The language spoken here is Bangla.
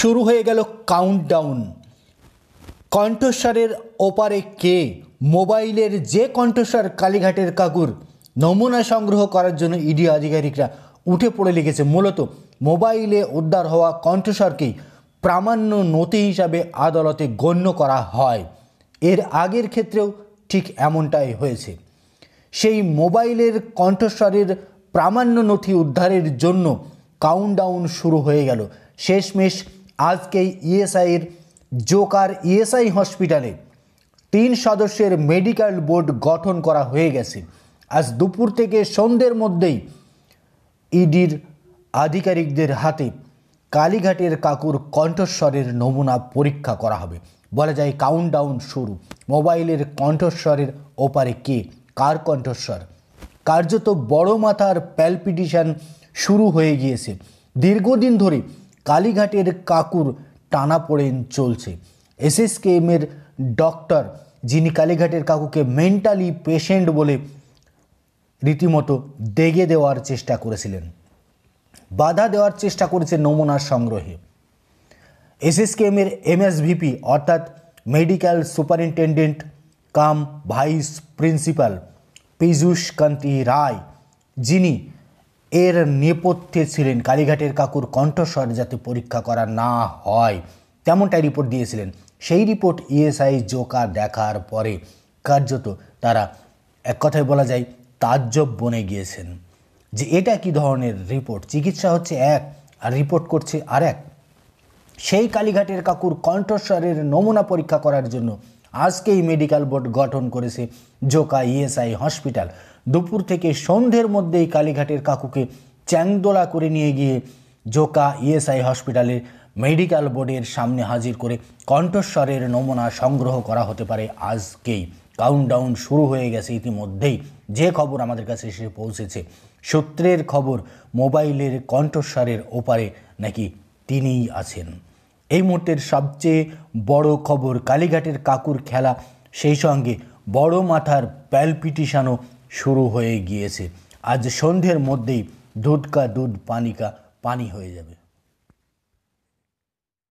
শুরু হয়ে গেল কাউন্টডাউন কণ্ঠস্বরের ওপারে কে মোবাইলের যে কণ্ঠস্বর কালীঘাটের কাকুর নমুনা সংগ্রহ করার জন্য ইডি আধিকারিকরা উঠে পড়ে লিখেছে মূলত মোবাইলে উদ্ধার হওয়া কণ্ঠস্বরকেই প্রামাণ্য নথি হিসাবে আদালতে গণ্য করা হয় এর আগের ক্ষেত্রেও ঠিক এমনটাই হয়েছে সেই মোবাইলের কণ্ঠস্বরের প্রামাণ্য নথি উদ্ধারের জন্য কাউন্টডাউন শুরু হয়ে গেল শেষমেশ আজকেই ইএসআইয়ের জোকার ইএসআই হসপিটালে তিন সদস্যের মেডিকেল বোর্ড গঠন করা হয়ে গেছে আজ দুপুর থেকে সন্ধ্যের মধ্যেই ইডির আধিকারিকদের হাতে কালীঘাটের কাকুর কণ্ঠস্বরের নমুনা পরীক্ষা করা হবে বলা যায় কাউন্টডাউন শুরু মোবাইলের কণ্ঠস্বরের ওপারে কে কার কণ্ঠস্বর কার্যত বড় মাথার প্যালপিটিশান শুরু হয়ে গিয়েছে দীর্ঘদিন ধরে কালীঘাটের কাকুর টানা পড়েন চলছে এসএসকেএমের ডক্টর যিনি কালীঘাটের কাকুকে মেন্টালি পেশেন্ট বলে রীতিমতো দেগে দেওয়ার চেষ্টা করেছিলেন বাধা দেওয়ার চেষ্টা করেছে নমুনার সংগ্রহে এসএসকেএমের এমএসভিপি অর্থাৎ medical superintendent cum vice principal Piyush Kanti Roy যিনি এর নেপথ্যে ছিলেন কালীঘাটের কাকুর কণ্ঠস্বর যাতে পরীক্ষা করা না হয় তেমনটাই রিপোর্ট দিয়েছিলেন সেই রিপোর্ট ইএসআই জোকা দেখার পরে কার্যত তারা এক কথায় বলা যায় তাজ্জব বনে গিয়েছেন যে এটা কি ধরনের রিপোর্ট চিকিৎসা হচ্ছে এক আর রিপোর্ট করছে আর এক সেই কালীঘাটের কাকুর কণ্ঠস্বরের নমুনা পরীক্ষা করার জন্য আজকেই মেডিকেল বোর্ড গঠন করেছে জোকা ইএসআই হসপিটাল দুপুর থেকে সন্ধ্যের মধ্যেই কালীঘাটের কাকুকে চ্যাংদোলা করে নিয়ে গিয়ে জোকা ইএসআই হসপিটালের মেডিকেল বোর্ডের সামনে হাজির করে কণ্ঠস্বরের নমুনা সংগ্রহ করা হতে পারে আজকেই কাউন্টডাউন শুরু হয়ে গেছে ইতিমধ্যেই যে খবর আমাদের কাছে এসে পৌঁছেছে সূত্রের খবর মোবাইলের কণ্ঠস্বরের ওপারে নাকি তিনিই আছেন এই মুহূর্তের সবচেয়ে বড় খবর কালীঘাটের কাকুর খেলা সেই সঙ্গে বড় মাথার প্যালপিটিশানও শুরু হয়ে গিয়েছে আজ সন্ধ্যের মধ্যেই দুধকা দুধ পানিকা পানি হয়ে যাবে